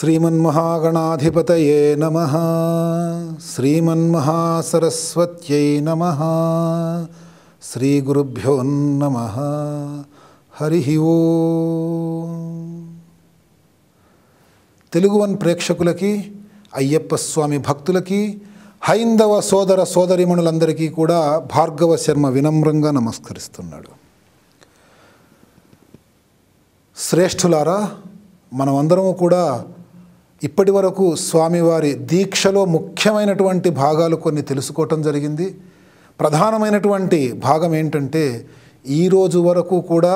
శ్రీమన్మహాగణాధిపతయే నమ శ్రీమన్మహాసరస్వత్యై నమ శ్రీగురుభ్యో నమ హరి ఓ తెలుగువన్ ప్రేక్షకులకి అయ్యప్ప స్వామి భక్తులకి హైందవ సోదర సోదరిమణులందరికీ కూడా భార్గవ శర్మ వినమ్రంగా నమస్కరిస్తున్నాడు శ్రేష్ఠులారా మనమందరము కూడా ఇప్పటి వరకు స్వామివారి దీక్షలో ముఖ్యమైనటువంటి భాగాలు కొన్ని తెలుసుకోవటం జరిగింది ప్రధానమైనటువంటి భాగం ఏంటంటే ఈరోజు వరకు కూడా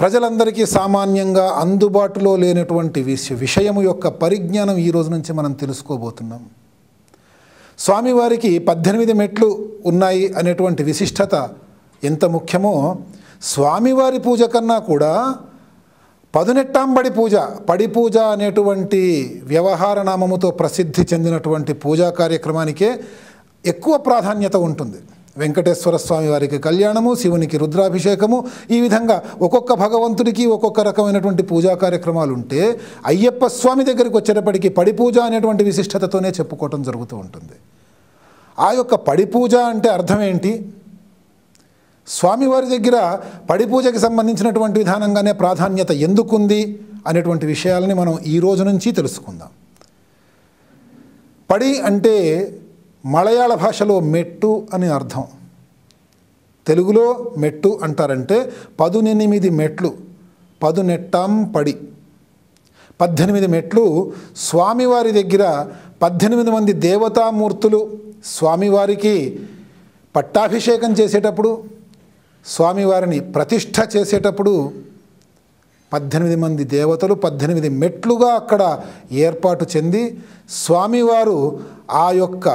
ప్రజలందరికీ సామాన్యంగా అందుబాటులో లేనటువంటి విషయ విషయము యొక్క పరిజ్ఞానం ఈ రోజు నుంచి మనం తెలుసుకోబోతున్నాం స్వామివారికి పద్దెనిమిది మెట్లు ఉన్నాయి అనేటువంటి విశిష్టత ఎంత ముఖ్యమో స్వామివారి పూజ కన్నా కూడా పదునెట్టాంబడి పూజ పడి పూజ అనేటువంటి వ్యవహార నామముతో ప్రసిద్ధి చెందినటువంటి పూజా కార్యక్రమానికే ఎక్కువ ప్రాధాన్యత ఉంటుంది వెంకటేశ్వర స్వామి వారికి కళ్యాణము శివునికి రుద్రాభిషేకము ఈ విధంగా ఒక్కొక్క భగవంతుడికి ఒక్కొక్క రకమైనటువంటి పూజా కార్యక్రమాలు ఉంటే అయ్యప్ప స్వామి దగ్గరికి వచ్చేటప్పటికి పడి పూజ అనేటువంటి విశిష్టతతోనే చెప్పుకోవటం జరుగుతూ ఉంటుంది ఆ యొక్క పడి పూజ అంటే అర్థం ఏంటి స్వామివారి దగ్గర పడి పూజకి సంబంధించినటువంటి విధానంగానే ప్రాధాన్యత ఎందుకుంది అనేటువంటి విషయాలని మనం ఈ రోజు నుంచి తెలుసుకుందాం పడి అంటే మలయాళ భాషలో మెట్టు అని అర్థం తెలుగులో మెట్టు అంటారంటే పదునెనిమిది మెట్లు పదునెట్టాం పడి పద్దెనిమిది మెట్లు స్వామివారి దగ్గర పద్దెనిమిది మంది దేవతామూర్తులు స్వామివారికి పట్టాభిషేకం చేసేటప్పుడు స్వామివారిని ప్రతిష్ఠ చేసేటప్పుడు పద్దెనిమిది మంది దేవతలు పద్దెనిమిది మెట్లుగా అక్కడ ఏర్పాటు చెంది స్వామివారు ఆ యొక్క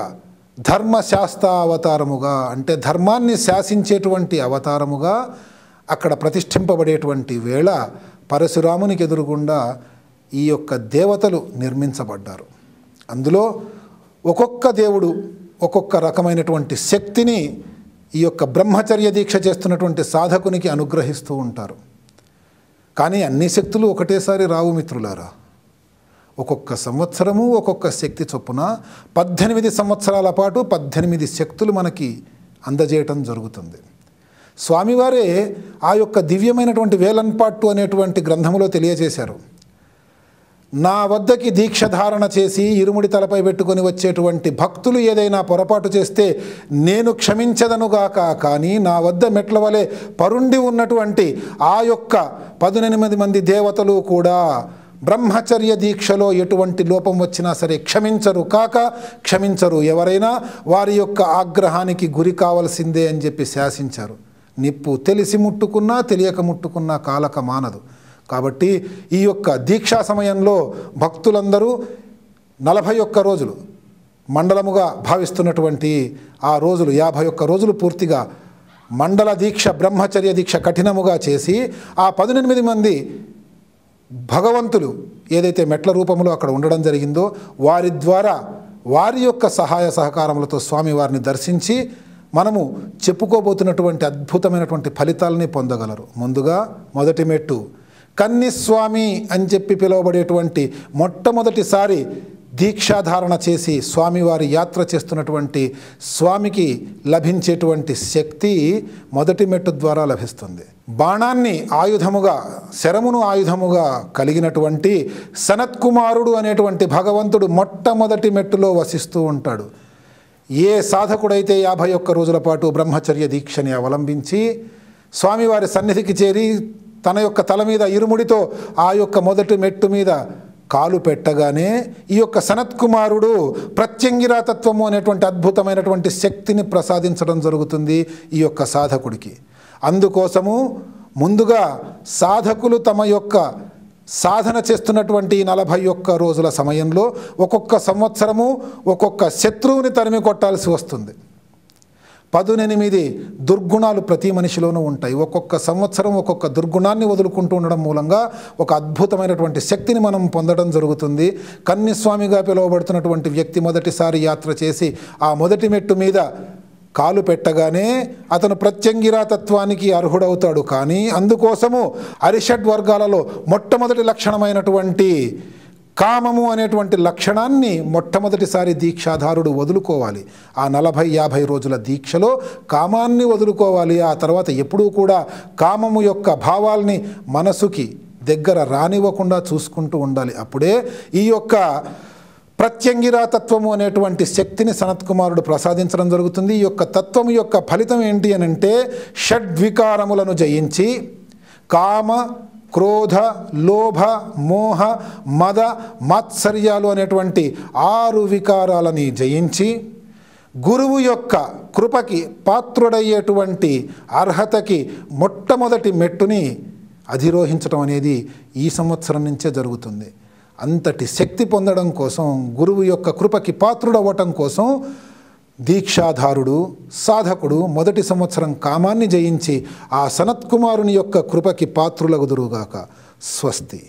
ధర్మశాస్త్రావతారముగా అంటే ధర్మాన్ని శాసించేటువంటి అవతారముగా అక్కడ ప్రతిష్ఠింపబడేటువంటి వేళ పరశురామునికి ఎదురుగుండా ఈ యొక్క దేవతలు నిర్మించబడ్డారు అందులో ఒక్కొక్క దేవుడు ఒక్కొక్క రకమైనటువంటి శక్తిని ఈ యొక్క బ్రహ్మచర్య దీక్ష చేస్తున్నటువంటి సాధకునికి అనుగ్రహిస్తూ ఉంటారు కానీ అన్ని శక్తులు ఒకటేసారి రావు మిత్రులారా ఒక్కొక్క సంవత్సరము ఒక్కొక్క శక్తి చొప్పున పద్దెనిమిది సంవత్సరాల పాటు పద్దెనిమిది శక్తులు మనకి అందజేయటం జరుగుతుంది స్వామివారే ఆ యొక్క దివ్యమైనటువంటి వేలన్పాట్టు అనేటువంటి గ్రంథములో తెలియజేశారు నా వద్దకి దీక్ష ధారణ చేసి ఇరుముడి తలపై పెట్టుకొని వచ్చేటువంటి భక్తులు ఏదైనా పొరపాటు చేస్తే నేను క్షమించదనుగాక కానీ నా వద్ద మెట్ల వలె పరుండి ఉన్నటువంటి ఆ యొక్క పదునెనిమిది మంది దేవతలు కూడా బ్రహ్మచర్య దీక్షలో ఎటువంటి లోపం వచ్చినా సరే క్షమించరు కాక క్షమించరు ఎవరైనా వారి యొక్క ఆగ్రహానికి గురి కావలసిందే అని చెప్పి శాసించారు నిప్పు తెలిసి ముట్టుకున్నా తెలియక ముట్టుకున్నా కాలక మానదు కాబట్టి ఈ యొక్క దీక్షా సమయంలో భక్తులందరూ నలభై ఒక్క రోజులు మండలముగా భావిస్తున్నటువంటి ఆ రోజులు యాభై ఒక్క రోజులు పూర్తిగా మండల దీక్ష బ్రహ్మచర్య దీక్ష కఠినముగా చేసి ఆ పదునెనిమిది మంది భగవంతులు ఏదైతే మెట్ల రూపంలో అక్కడ ఉండడం జరిగిందో వారి ద్వారా వారి యొక్క సహాయ సహకారములతో స్వామివారిని దర్శించి మనము చెప్పుకోబోతున్నటువంటి అద్భుతమైనటువంటి ఫలితాలని పొందగలరు ముందుగా మొదటి మెట్టు కన్నిస్వామి అని చెప్పి పిలువబడేటువంటి మొట్టమొదటిసారి దీక్షాధారణ చేసి స్వామివారి యాత్ర చేస్తున్నటువంటి స్వామికి లభించేటువంటి శక్తి మొదటి మెట్టు ద్వారా లభిస్తుంది బాణాన్ని ఆయుధముగా శరమును ఆయుధముగా కలిగినటువంటి సనత్కుమారుడు అనేటువంటి భగవంతుడు మొట్టమొదటి మెట్టులో వసిస్తూ ఉంటాడు ఏ సాధకుడైతే యాభై ఒక్క రోజుల పాటు బ్రహ్మచర్య దీక్షని అవలంబించి స్వామివారి సన్నిధికి చేరి తన యొక్క తల మీద ఇరుముడితో ఆ యొక్క మొదటి మెట్టు మీద కాలు పెట్టగానే ఈ యొక్క సనత్కుమారుడు ప్రత్యంగిరాతత్వము అనేటువంటి అద్భుతమైనటువంటి శక్తిని ప్రసాదించడం జరుగుతుంది ఈ యొక్క సాధకుడికి అందుకోసము ముందుగా సాధకులు తమ యొక్క సాధన చేస్తున్నటువంటి నలభై ఒక్క రోజుల సమయంలో ఒక్కొక్క సంవత్సరము ఒక్కొక్క శత్రువుని తరిమి కొట్టాల్సి వస్తుంది పదునెనిమిది దుర్గుణాలు ప్రతి మనిషిలోనూ ఉంటాయి ఒక్కొక్క సంవత్సరం ఒక్కొక్క దుర్గుణాన్ని వదులుకుంటూ ఉండడం మూలంగా ఒక అద్భుతమైనటువంటి శక్తిని మనం పొందడం జరుగుతుంది కన్యస్వామిగా పిలువబడుతున్నటువంటి వ్యక్తి మొదటిసారి యాత్ర చేసి ఆ మొదటి మెట్టు మీద కాలు పెట్టగానే అతను ప్రత్యంగిరాతత్వానికి అర్హుడవుతాడు కానీ అందుకోసము అరిషడ్ వర్గాలలో మొట్టమొదటి లక్షణమైనటువంటి కామము అనేటువంటి లక్షణాన్ని మొట్టమొదటిసారి దీక్షాధారుడు వదులుకోవాలి ఆ నలభై యాభై రోజుల దీక్షలో కామాన్ని వదులుకోవాలి ఆ తర్వాత ఎప్పుడూ కూడా కామము యొక్క భావాల్ని మనసుకి దగ్గర రానివ్వకుండా చూసుకుంటూ ఉండాలి అప్పుడే ఈ యొక్క ప్రత్యంగిరాతత్వము అనేటువంటి శక్తిని సనత్కుమారుడు ప్రసాదించడం జరుగుతుంది ఈ యొక్క తత్వం యొక్క ఫలితం ఏంటి అని అంటే షడ్వికారములను జయించి కామ క్రోధ లోభ మోహ మద మాత్సర్యాలు అనేటువంటి ఆరు వికారాలని జయించి గురువు యొక్క కృపకి పాత్రుడయ్యేటువంటి అర్హతకి మొట్టమొదటి మెట్టుని అధిరోహించడం అనేది ఈ సంవత్సరం నుంచే జరుగుతుంది అంతటి శక్తి పొందడం కోసం గురువు యొక్క కృపకి పాత్రుడవ్వటం కోసం దీక్షాధారుడు సాధకుడు మొదటి సంవత్సరం కామాన్ని జయించి ఆ సనత్కుమారుని యొక్క కృపకి పాత్రులగుదురుగాక స్వస్తి